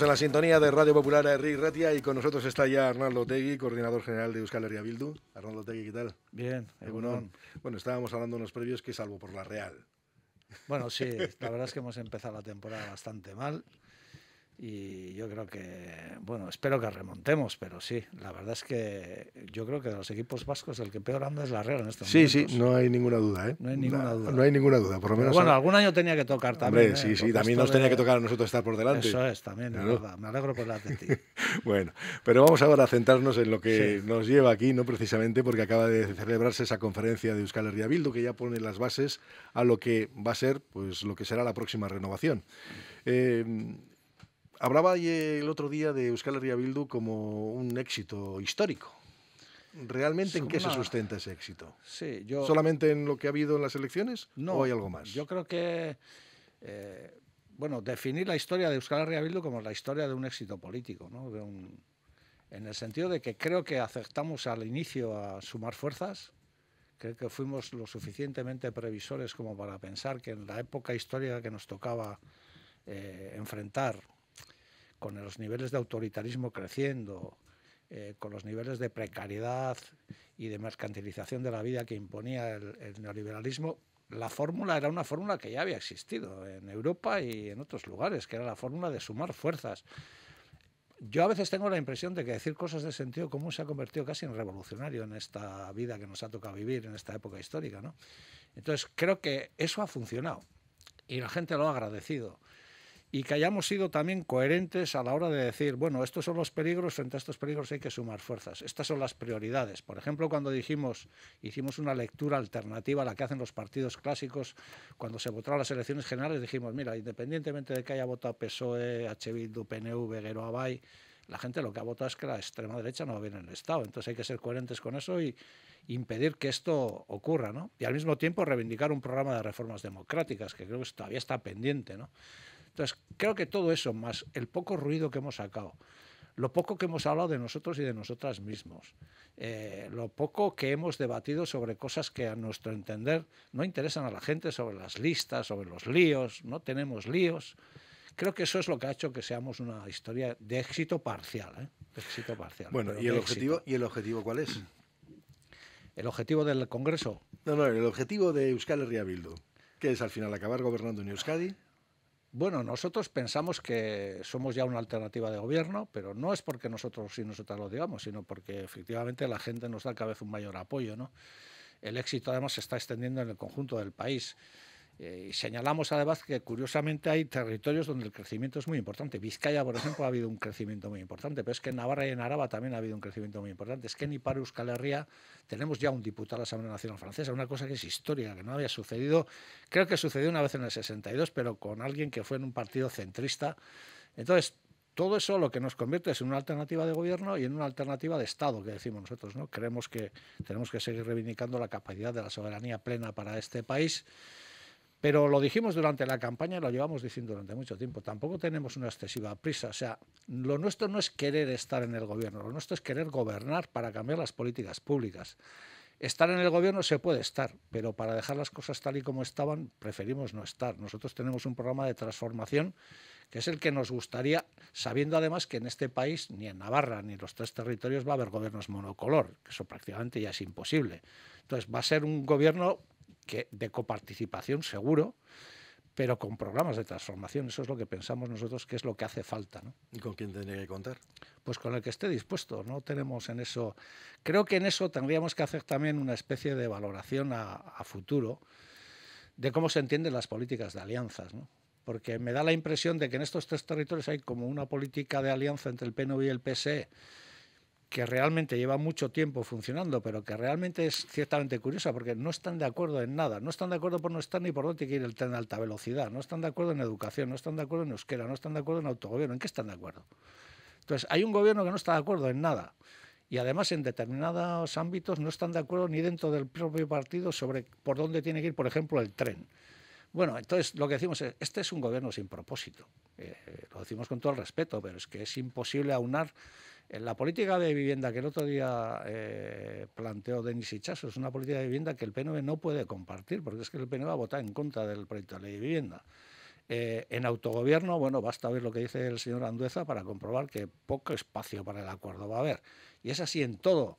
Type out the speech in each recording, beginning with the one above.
En la sintonía de Radio Popular Enrique Ratia y con nosotros está ya Arnaldo Tegui, coordinador general de Euskal Herria Bildu. Arnaldo Tegui, ¿qué tal? Bien, Bueno, estábamos hablando en los previos que salvo por la Real. Bueno, sí, la verdad es que hemos empezado la temporada bastante mal y yo creo que, bueno, espero que remontemos, pero sí, la verdad es que yo creo que de los equipos vascos el que peor anda es la Real en este momento. Sí, sí, no hay ninguna duda, ¿eh? No hay ninguna duda. No hay ninguna duda, por lo menos. bueno, algún año tenía que tocar también. ¿eh? sí, sí, también nos tenía que tocar a nosotros estar por delante. Eso es, también, ¿no? verdad. Me alegro por la de ti. bueno, pero vamos ahora a centrarnos en lo que nos lleva aquí, no precisamente porque acaba de celebrarse esa conferencia de Euskal Herria Bildu que ya pone las bases a lo que va a ser, pues lo que será la próxima renovación. Eh, Hablaba el otro día de Euskal Herria Bildu como un éxito histórico. ¿Realmente en qué se sustenta ese éxito? Sí, yo... ¿Solamente en lo que ha habido en las elecciones no, o hay algo más? Yo creo que, eh, bueno, definir la historia de Euskal Herria Bildu como la historia de un éxito político, ¿no? en el sentido de que creo que aceptamos al inicio a sumar fuerzas, creo que fuimos lo suficientemente previsores como para pensar que en la época histórica que nos tocaba eh, enfrentar con los niveles de autoritarismo creciendo, eh, con los niveles de precariedad y de mercantilización de la vida que imponía el, neoliberalismo, la fórmula era una fórmula que ya había existido en Europa y en otros lugares, que era la fórmula de sumar fuerzas. Yo a veces tengo la impresión de que decir cosas de sentido común se ha convertido casi en revolucionario en esta vida que nos ha tocado vivir, en esta época histórica. ¿no? Entonces creo que eso ha funcionado y la gente lo ha agradecido y que hayamos sido también coherentes a la hora de decir, bueno, estos son los peligros, frente a estos peligros hay que sumar fuerzas, estas son las prioridades. Por ejemplo, cuando dijimos, hicimos una lectura alternativa a la que hacen los partidos clásicos, cuando se votaron las elecciones generales, dijimos, mira, independientemente de que haya votado PSOE, H. Bildu, PNV, Guero Abay, la gente lo que ha votado es que la extrema derecha no va bien en el Estado. Entonces hay que ser coherentes con eso y impedir que esto ocurra, ¿no? Y al mismo tiempo reivindicar un programa de reformas democráticas, que creo que todavía está pendiente, ¿no? Entonces, creo que todo eso, más el poco ruido que hemos sacado, lo poco que hemos hablado de nosotros y de nosotras mismos, eh, lo poco que hemos debatido sobre cosas que a nuestro entender no interesan a la gente, sobre las listas, sobre los líos, no tenemos líos. Creo que eso es lo que ha hecho que seamos una historia de éxito parcial. ¿eh? parcial. Bueno, ¿y el, objetivo, ¿y el objetivo cuál es? ¿El objetivo del Congreso? No, no, el objetivo de Euskal Herria Bildu, que es al final acabar gobernando en Euskadi bueno, nosotros pensamos que somos ya una alternativa de gobierno, pero no es porque nosotros y nosotras lo digamos, sino porque efectivamente la gente nos da cada vez un mayor apoyo. El éxito además se está extendiendo en el conjunto del país. Eh, señalamos además que curiosamente hay territorios donde el crecimiento es muy importante. Vizcaya, por ejemplo, ha habido un crecimiento muy importante, pero es que en Navarra y en Araba también ha habido un crecimiento muy importante. Es que en Ipar Euskal Herria tenemos ya un diputado a la Asamblea Nacional Francesa, una cosa que es histórica, que no había sucedido. Creo que sucedió una vez en el 62, pero con alguien que fue en un partido centrista. Entonces, todo eso lo que nos convierte es en una alternativa de gobierno y en una alternativa de Estado, que decimos nosotros. ¿no? Creemos que tenemos que seguir reivindicando la capacidad de la soberanía plena para este país pero lo dijimos durante la campaña, y lo llevamos diciendo durante mucho tiempo, tampoco tenemos una excesiva prisa. O sea, lo nuestro no es querer estar en el gobierno, lo nuestro es querer gobernar para cambiar las políticas públicas. Estar en el gobierno se puede estar, pero para dejar las cosas tal y como estaban, preferimos no estar. Nosotros tenemos un programa de transformación que es el que nos gustaría, sabiendo además que en este país, ni en Navarra, ni en los tres territorios, va a haber gobiernos monocolor, que eso prácticamente ya es imposible. Entonces, va a ser un gobierno que de coparticipación seguro, pero con programas de transformación. Eso es lo que pensamos nosotros que es lo que hace falta. ¿no? ¿Y con quién tendría que contar? Pues con el que esté dispuesto. No tenemos en eso. Creo que en eso tendríamos que hacer también una especie de valoración a, futuro de cómo se entienden las políticas de alianzas. ¿no? Porque me da la impresión de que en estos tres territorios hay como una política de alianza entre el PNV y el PSE que realmente lleva mucho tiempo funcionando, pero que realmente es ciertamente curiosa porque no están de acuerdo en nada. No están de acuerdo por no estar ni por dónde tiene que ir el tren de alta velocidad. No están de acuerdo en educación, no están de acuerdo en euskera, no están de acuerdo en autogobierno. ¿En qué están de acuerdo? Entonces, hay un gobierno que no está de acuerdo en nada. Y además, en determinados ámbitos no están de acuerdo ni dentro del propio partido sobre por dónde tiene que ir, por ejemplo, el tren. Bueno, entonces lo que decimos es, este es un gobierno sin propósito. Eh, lo decimos con todo el respeto, pero es que es imposible aunar la política de vivienda que el otro día eh, planteó Denis Hichazo es una política de vivienda que el PNV no puede compartir, porque es que el PNV va a votar en contra del proyecto de ley de vivienda. Eh, en autogobierno, bueno, basta ver lo que dice el señor Andueza para comprobar que poco espacio para el acuerdo va a haber. Y es así en todo.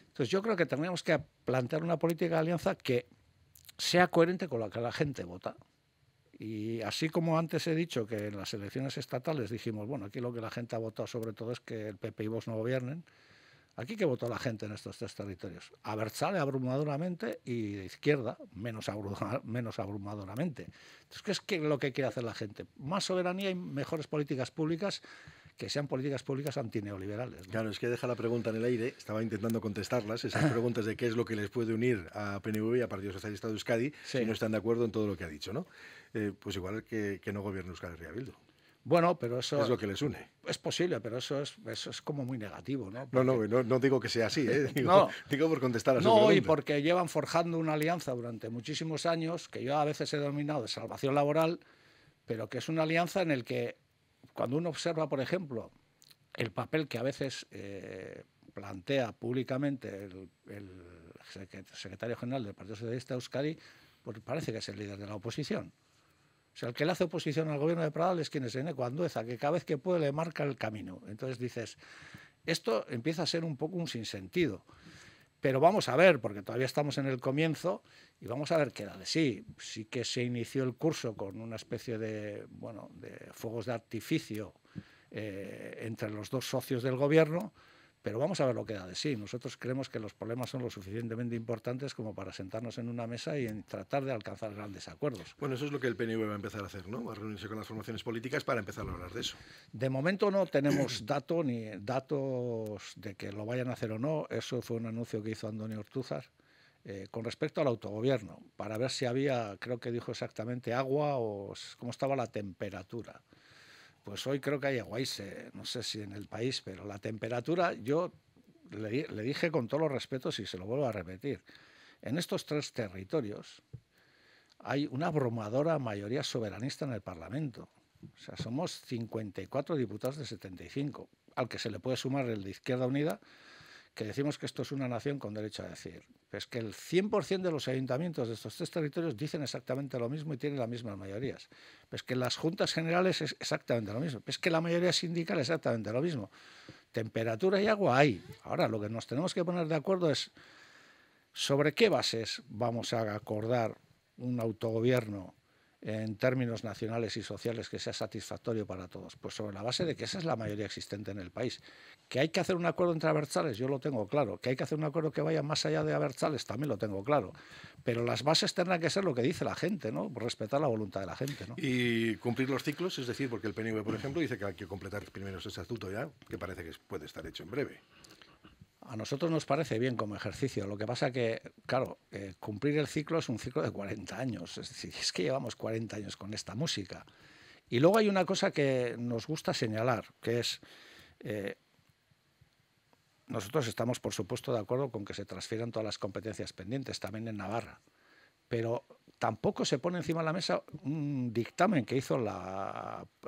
Entonces yo creo que tenemos que plantear una política de alianza que sea coherente con la que la gente vota. Y así como antes he dicho que en las elecciones estatales dijimos, bueno, aquí lo que la gente ha votado sobre todo es que el PP y Vox no gobiernen, aquí que votó la gente en estos tres territorios. A sale abrumadoramente y de izquierda menos, abrumadoramente. Entonces, ¿qué es lo que quiere hacer la gente? Más soberanía y mejores políticas públicas que sean políticas públicas antineoliberales. Claro, es que deja la pregunta en el aire, estaba intentando contestarlas, esas preguntas de qué es lo que les puede unir a PNV y a Partido Socialista de Euskadi, si no están de acuerdo en todo lo que ha dicho, ¿no? Eh, pues igual que, no gobierne euskadi Herria Bueno, pero eso... Es lo que les une. Es posible, pero eso es, es como muy negativo, ¿no? No, no, no, digo que sea así, ¿eh? digo, por contestar a su pregunta. No, y porque llevan forjando una alianza durante muchísimos años, que yo a veces he denominado de salvación laboral, pero que es una alianza en el que cuando uno observa, por ejemplo, el papel que a veces eh, plantea públicamente el, secretario general del Partido Socialista Euskadi, pues parece que es el líder de la oposición. O sea, el que le hace oposición al gobierno de Pradal es quien es Eneco Andueza, que cada vez que puede le marca el camino. Entonces dices, esto empieza a ser un poco un sinsentido. Pero vamos a ver, porque todavía estamos en el comienzo y vamos a ver qué da de sí. Sí que se inició el curso con una especie de, bueno, de fuegos de artificio eh, entre los dos socios del gobierno, pero vamos a ver lo que da de sí. Nosotros creemos que los problemas son lo suficientemente importantes como para sentarnos en una mesa y en tratar de alcanzar grandes acuerdos. Bueno, eso es lo que el PNV va a empezar a hacer, ¿no? Va a reunirse con las formaciones políticas para empezar a hablar de eso. De momento no tenemos dato ni datos de que lo vayan a hacer o no. Eso fue un anuncio que hizo Antonio Ortúzar. Eh, con respecto al autogobierno, para ver si había, creo que dijo exactamente agua o cómo estaba la temperatura pues hoy creo que hay aguaise, no sé si en el país, pero la temperatura, yo le, le dije con todos los respetos y se lo vuelvo a repetir, en estos tres territorios hay una abrumadora mayoría soberanista en el Parlamento. O sea, somos 54 diputados de 75, al que se le puede sumar el de Izquierda Unida, que decimos que esto es una nación con derecho a decir. Es que el 100% de los ayuntamientos de estos tres territorios dicen exactamente lo mismo y tienen las mismas mayorías. Es que las juntas generales es exactamente lo mismo. Es que la mayoría sindical es exactamente lo mismo. Temperatura y agua hay. Ahora lo que nos tenemos que poner de acuerdo es sobre qué bases vamos a acordar un autogobierno en términos nacionales y sociales que sea satisfactorio para todos? Pues sobre la base de que esa es la mayoría existente en el país. ¿Que hay que hacer un acuerdo entre abertzales? Yo lo tengo claro. ¿Que hay que hacer un acuerdo que vaya más allá de abertzales? También lo tengo claro. Pero las bases tendrán que ser lo que dice la gente, ¿no? Respetar la voluntad de la gente, ¿no? Y cumplir los ciclos, es decir, porque el PNV, por ejemplo, dice que hay que completar primero ese estatuto ya, que parece que puede estar hecho en breve. A nosotros nos parece bien como ejercicio. Lo que pasa que, claro, eh, cumplir el ciclo es un ciclo de 40 años. Es decir, es que llevamos 40 años con esta música. Y luego hay una cosa que nos gusta señalar, que es... Eh, nosotros estamos, por supuesto, de acuerdo con que se transfieran todas las competencias pendientes, también en Navarra. Pero tampoco se pone encima de la mesa un dictamen que hizo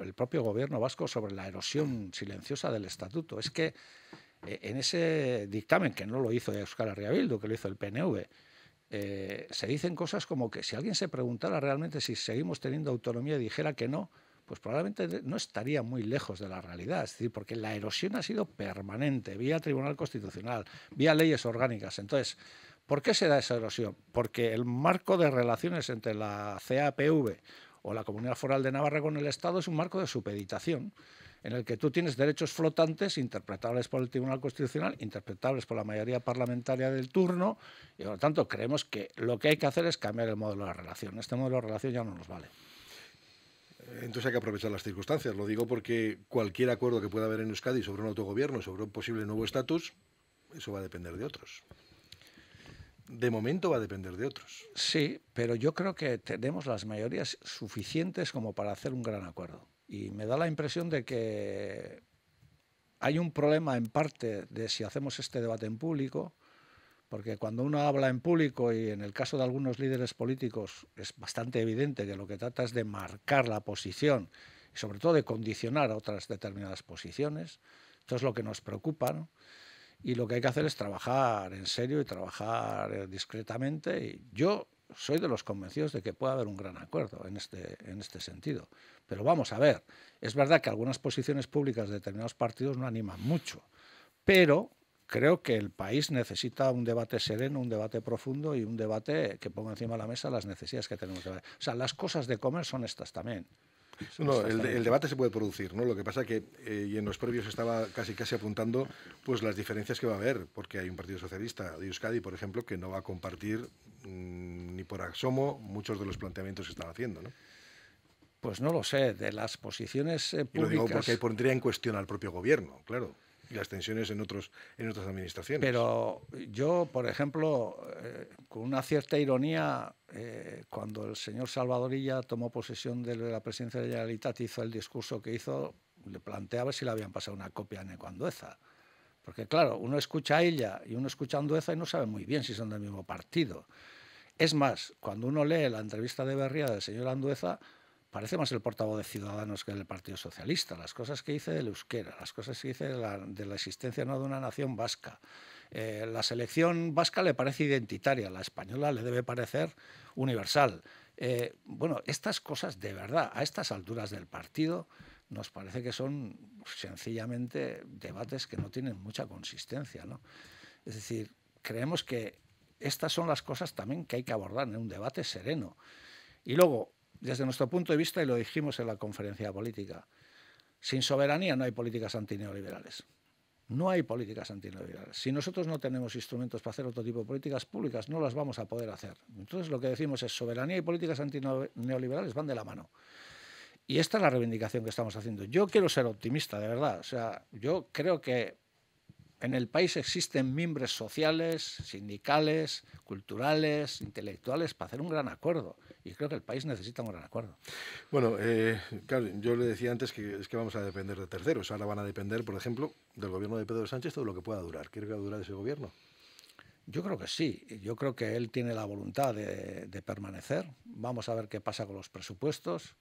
el propio gobierno vasco sobre la erosión silenciosa del estatuto. Es que e, en ese dictamen, que no lo hizo Euskal Arriabildo, que lo hizo el PNV, eh, se dicen cosas como que si alguien se preguntara realmente si seguimos teniendo autonomía y dijera que no, pues probablemente no estaría muy lejos de la realidad. Es decir, porque la erosión ha sido permanente, vía Tribunal Constitucional, vía leyes orgánicas. Entonces, ¿por qué se da esa erosión? Porque el marco de relaciones entre la CAPV o la Comunidad Foral de Navarra con el Estado es un marco de supeditación en el que tú tienes derechos flotantes interpretables por el Tribunal Constitucional, interpretables por la mayoría parlamentaria del turno, y por lo tanto creemos que lo que hay que hacer es cambiar el modelo de relación. Este modelo de relación ya no nos vale. Entonces hay que aprovechar las circunstancias. Lo digo porque cualquier acuerdo que pueda haber en Euskadi sobre un autogobierno, sobre un posible nuevo estatus, eso va a depender de otros. De momento va a depender de otros. Sí, pero yo creo que tenemos las mayorías suficientes como para hacer un gran acuerdo. Y me da la impresión de que hay un problema en parte de si hacemos este debate en público, porque cuando uno habla en público y en el caso de algunos líderes políticos es bastante evidente que lo que trata es de marcar la posición y sobre todo de condicionar otras determinadas posiciones, esto es lo que nos preocupa y lo que hay que hacer es trabajar en serio y trabajar eh, discretamente. yo soy de los convencidos de que puede haber un gran acuerdo este, en este, sentido. Pero vamos a ver, es verdad que algunas posiciones públicas de determinados partidos no animan mucho, pero creo que el país necesita un debate sereno, un debate profundo y un debate que ponga encima de la mesa las necesidades que tenemos. O sea, las cosas de comer son estas también. No, el, debate se puede producir, ¿no? Lo que pasa que, eh, y en los previos estaba casi casi apuntando, pues las diferencias que va a haber, porque hay un Partido Socialista de Euskadi, por ejemplo, que no va a compartir mm, ni por asomo muchos de los planteamientos que están haciendo, ¿no? Pues no lo sé, de las posiciones públicas... Eh, y lo digo porque pondría en cuestión al propio gobierno, claro y las tensiones en, otros, en otras administraciones. Pero yo, por ejemplo, eh, con una cierta ironía, eh, cuando el señor Salvadorilla tomó posesión de la presidencia de la Generalitat, hizo el discurso que hizo, le planteaba si le habían pasado una copia en Andueza. Porque claro, uno escucha a ella y uno escucha a Andueza y no sabe muy bien si son del mismo partido. Es más, cuando uno lee la entrevista de Berría del señor Andueza, parece más el portavoz de Ciudadanos que del Partido Socialista. Las cosas que dice del euskera, las cosas que dice de la, existencia no de una nación vasca. Eh, la selección vasca le parece identitaria, la española le debe parecer universal. Eh, bueno, estas cosas de verdad, a estas alturas del partido, nos parece que son sencillamente debates que no tienen mucha consistencia. Es decir, creemos que estas son las cosas también que hay que abordar en un debate sereno. Y luego, desde nuestro punto de vista, y lo dijimos en la conferencia política, sin soberanía no hay políticas antineoliberales. No hay políticas antineoliberales. Si nosotros no tenemos instrumentos para hacer otro tipo de políticas públicas, no las vamos a poder hacer. Entonces lo que decimos es soberanía y políticas antineoliberales van de la mano. Y esta es la reivindicación que estamos haciendo. Yo quiero ser optimista, de verdad. O sea, yo creo que en el país existen mimbres sociales, sindicales, culturales, intelectuales para hacer un gran acuerdo. Y creo que el país necesita un gran acuerdo. Bueno, eh, yo le decía antes que es que vamos a depender de terceros. Ahora van a depender, por ejemplo, del gobierno de Pedro Sánchez todo lo que pueda durar. ¿Quiere que durar ese gobierno? Yo creo que sí, yo creo que él tiene la voluntad de, permanecer. Vamos a ver qué pasa con los presupuestos.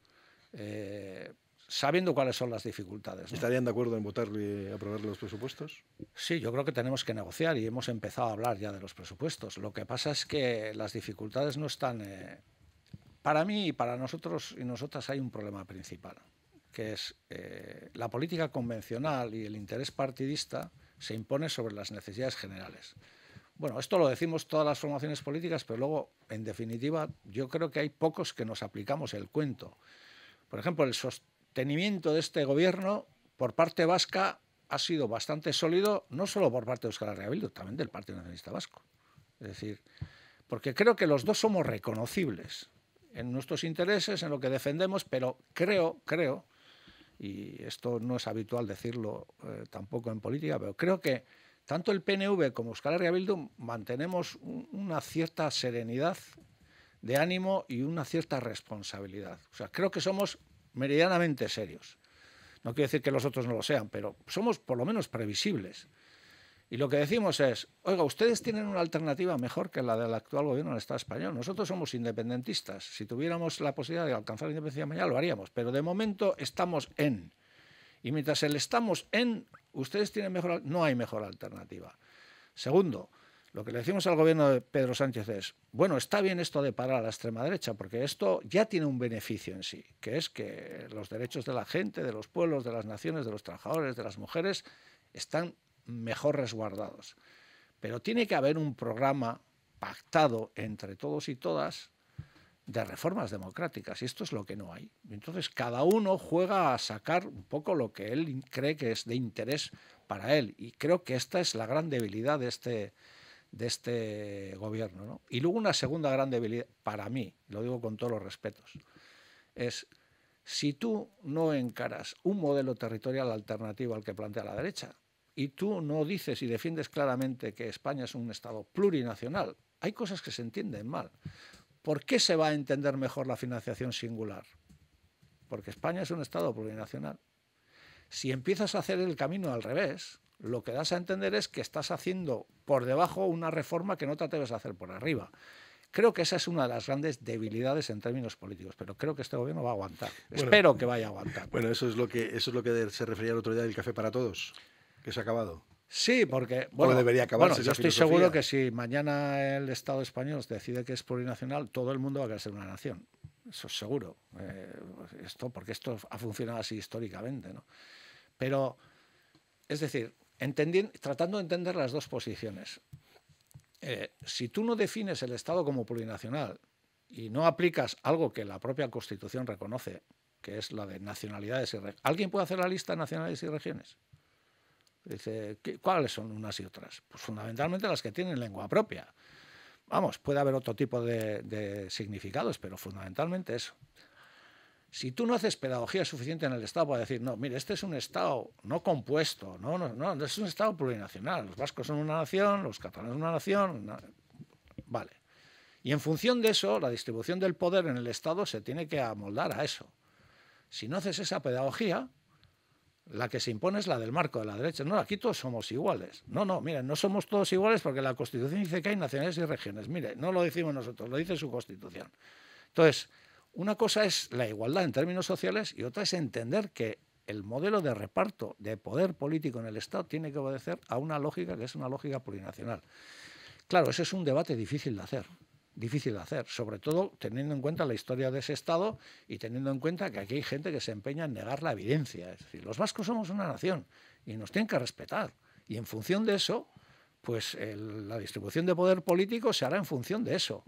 Eh, sabiendo cuáles son las dificultades. ¿Estarían de acuerdo en votar y aprobar los presupuestos? Sí, yo creo que tenemos que negociar y hemos empezado a hablar ya de los presupuestos. Lo que pasa es que las dificultades no están... Eh, para mí y para nosotros y nosotras hay un problema principal, que es eh, la política convencional y el interés partidista se impone sobre las necesidades generales. Bueno, esto lo decimos todas las formaciones políticas, pero luego, en definitiva, yo creo que hay pocos que nos aplicamos el cuento. Por ejemplo, el, mantenimiento de este gobierno por parte vasca ha sido bastante sólido, no solo por parte de Euskal Herria Bildu, también del Partido Nacionalista Vasco. Es decir, porque creo que los dos somos reconocibles en nuestros intereses, en lo que defendemos, pero creo, creo, y esto no es habitual decirlo eh, tampoco en política, pero creo que tanto el PNV como Euskal Herria Bildu mantenemos una cierta serenidad de ánimo y una cierta responsabilidad. O sea, creo que somos meridianamente serios. No quiero decir que los otros no lo sean, pero somos por lo menos previsibles. Y lo que decimos es, oiga, ustedes tienen una alternativa mejor que la del actual gobierno del Estado español. Nosotros somos independentistas. Si tuviéramos la posibilidad de alcanzar la independencia mañana, lo haríamos. Pero de momento estamos en. Y mientras el estamos en, ustedes tienen mejor... No hay mejor alternativa. Segundo, lo que le decimos al gobierno de Pedro Sánchez es, bueno, está bien esto de parar a la extrema derecha, porque esto ya tiene un beneficio en sí, que es que los derechos de la gente, de los pueblos, de las naciones, de los trabajadores, de las mujeres, están mejor resguardados. Pero tiene que haber un programa pactado entre todos y todas de reformas democráticas, y esto es lo que no hay. Entonces, cada uno juega a sacar un poco lo que él cree que es de interés para él, y creo que esta es la gran debilidad de este de este gobierno. Y luego una segunda gran debilidad, para mí, lo digo con todos los respetos, es si tú no encaras un modelo territorial alternativo al que plantea la derecha, y tú no dices y defiendes claramente que España es un Estado plurinacional, hay cosas que se entienden mal. ¿Por qué se va a entender mejor la financiación singular? Porque España es un Estado plurinacional. Si empiezas a hacer el camino al revés, lo que das a entender es que estás haciendo por debajo una reforma que no te atreves a hacer por arriba. Creo que esa es una de las grandes debilidades en términos políticos, pero creo que este gobierno va a aguantar. Espero que vaya a aguantar. Bueno, eso es lo que eso es lo que se refería el otro día del café para todos, que se ha acabado. Sí, porque bueno, debería acabarse yo estoy seguro que si mañana el Estado español decide que es plurinacional, todo el mundo va a querer ser una nación. Eso es seguro. Eh, esto porque esto ha funcionado así históricamente, ¿no? Pero es decir, tratando de entender las dos posiciones. Eh, si tú no defines el Estado como plurinacional y no aplicas algo que la propia Constitución reconoce, que es la de nacionalidades y regiones, ¿alguien puede hacer la lista de nacionalidades y regiones? Dice, ¿cuáles son unas y otras? Pues fundamentalmente las que tienen lengua propia. Vamos, puede haber otro tipo de significados, pero fundamentalmente eso. Si tú no haces pedagogía suficiente en el Estado para decir, no, mire, este es un Estado no compuesto, no, no, no, es un Estado plurinacional. Los vascos son una nación, los catalanes son una nación. Vale. Y en función de eso, la distribución del poder en el Estado se tiene que amoldar a eso. Si no haces esa pedagogía, la que se impone es la del marco de la derecha. No, aquí todos somos iguales. No, no, mire, no somos todos iguales porque la Constitución dice que hay naciones y regiones. Mire, no lo decimos nosotros, lo dice su Constitución. Entonces, una cosa es la igualdad en términos sociales y otra es entender que el modelo de reparto de poder político en el Estado tiene que obedecer a una lógica que es una lógica plurinacional. Claro, ese es un debate difícil de hacer, difícil de hacer, sobre todo teniendo en cuenta la historia de ese Estado y teniendo en cuenta que aquí hay gente que se empeña en negar la evidencia. Es decir, los vascos somos una nación y nos tienen que respetar. Y en función de eso, pues la distribución de poder político se hará en función de eso.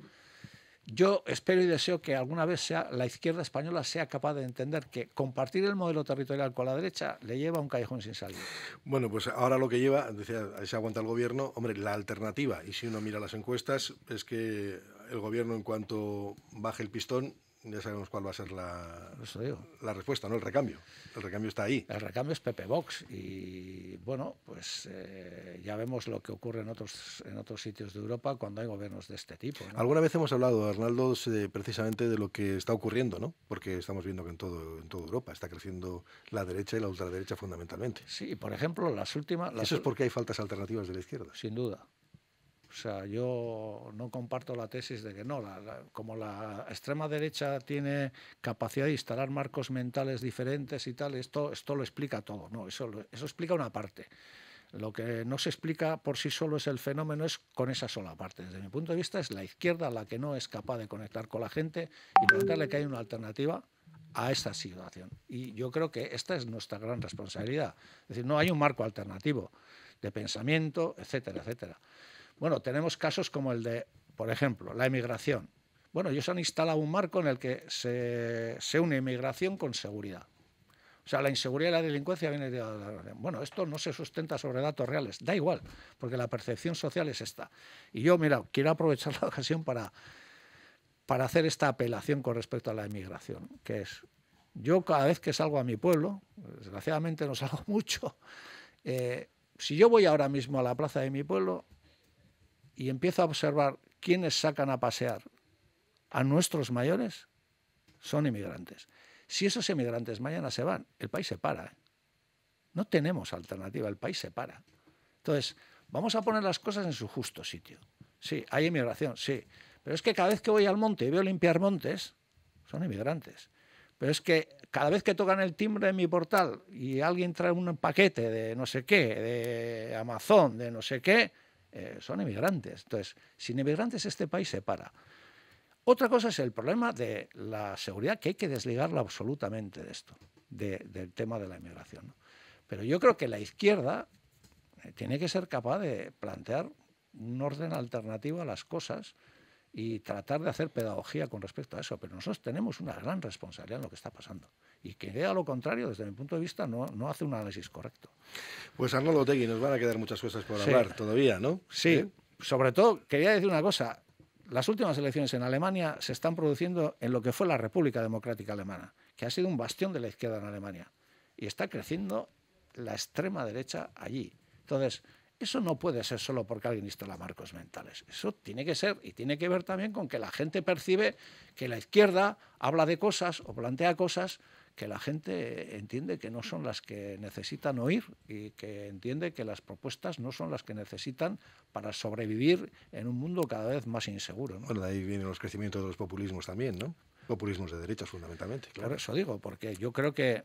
Yo espero y deseo que alguna vez la izquierda española sea capaz de entender que compartir el modelo territorial con la derecha le lleva a un callejón sin salida. Bueno, pues ahora lo que lleva, decía, se aguanta el gobierno, hombre, la alternativa, y si uno mira las encuestas, es que el gobierno en cuanto baje el pistón ya sabemos cuál va a ser la, la respuesta, ¿no? El recambio. El recambio está ahí. El recambio es Pepe Box. Y bueno, pues eh, ya vemos lo que ocurre en otros, en otros sitios de Europa cuando hay gobiernos de este tipo. Alguna vez hemos hablado, Arnaldo, precisamente de lo que está ocurriendo, ¿no? Porque estamos viendo que en, todo, en toda Europa está creciendo la derecha y la ultraderecha fundamentalmente. Sí, por ejemplo, las últimas. Eso es porque hay faltas alternativas de la izquierda. Sin duda. O sea, yo no comparto la tesis de que no, como la extrema derecha tiene capacidad de instalar marcos mentales diferentes y tal, esto, esto lo explica todo, no, eso, eso explica una parte. Lo que no se explica por sí solo es el fenómeno, es con esa sola parte. Desde mi punto de vista es la izquierda la que no es capaz de conectar con la gente y plantearle que hay una alternativa a esta situación. Y yo creo que esta es nuestra gran responsabilidad. Es decir, no hay un marco alternativo de pensamiento, etcétera, etcétera. Bueno, tenemos casos como el de, por ejemplo, la emigración. Bueno, ellos han instalado un marco en el que se, une emigración con seguridad. O sea, la inseguridad y la delincuencia viene de Bueno, esto no se sustenta sobre datos reales, da igual, porque la percepción social es esta. Y yo, mira, quiero aprovechar la ocasión para, para hacer esta apelación con respecto a la emigración, que es, yo cada vez que salgo a mi pueblo, desgraciadamente no salgo mucho, eh, si yo voy ahora mismo a la plaza de mi pueblo, y empiezo a observar quiénes sacan a pasear a nuestros mayores, son inmigrantes. Si esos inmigrantes mañana se van, el país se para. ¿eh? No tenemos alternativa, el país se para. Entonces, vamos a poner las cosas en su justo sitio. Sí, hay inmigración, sí. Pero es que cada vez que voy al monte y veo limpiar montes, son inmigrantes. Pero es que cada vez que tocan el timbre en mi portal y alguien trae un paquete de no sé qué, de Amazon, de no sé qué, eh, son emigrantes. Entonces, sin emigrantes este país se para. Otra cosa es el problema de la seguridad, que hay que desligarlo absolutamente de esto, del tema de la inmigración. Pero yo creo que la izquierda eh, tiene que ser capaz de plantear un orden alternativo a las cosas y tratar de hacer pedagogía con respecto a eso. Pero nosotros tenemos una gran responsabilidad en lo que está pasando y que a lo contrario, desde mi punto de vista, no, no hace un análisis correcto. Pues Arnoldo Tegui, nos van a quedar muchas cosas por hablar todavía, ¿no? Sí. sí, ¿Eh? sobre todo quería decir una cosa. Las últimas elecciones en Alemania se están produciendo en lo que fue la República Democrática Alemana, que ha sido un bastión de la izquierda en Alemania. Y está creciendo la extrema derecha allí. Entonces, eso no puede ser solo porque alguien instala marcos mentales. Eso tiene que ser y tiene que ver también con que la gente percibe que la izquierda habla de cosas o plantea cosas que la gente entiende que no son las que necesitan oír y que entiende que las propuestas no son las que necesitan para sobrevivir en un mundo cada vez más inseguro. Bueno, de ahí vienen los crecimientos de los populismos también, ¿no? Populismos de derechas fundamentalmente. Claro. eso digo, porque yo creo que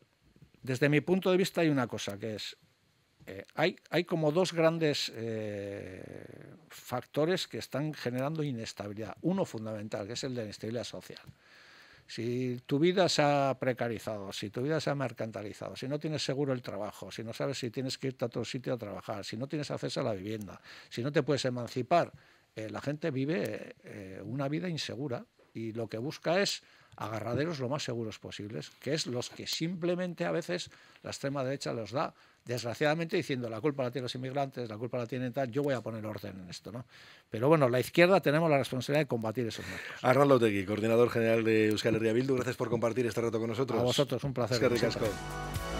desde mi punto de vista hay una cosa que es... Eh, hay, hay como dos grandes eh, factores que están generando inestabilidad. Uno fundamental, que es el de la inestabilidad social. Si tu vida se ha precarizado, si tu vida se ha mercantilizado, si no tienes seguro el trabajo, si no sabes si tienes que irte a otro sitio a trabajar, si no tienes acceso a la vivienda, si no te puedes emancipar, eh, la gente vive eh, una vida insegura y lo que busca es agarraderos lo más seguros posibles, que es los que simplemente a veces la extrema derecha los da desgraciadamente diciendo la culpa la tienen los inmigrantes, la culpa la tienen tal, yo voy a poner orden en esto. ¿no? Pero bueno, la izquierda tenemos la responsabilidad de combatir esos marcos. Arnaldo Tegui, coordinador general de Euskal Herria Bildu, gracias por compartir este rato con nosotros. A vosotros, un placer.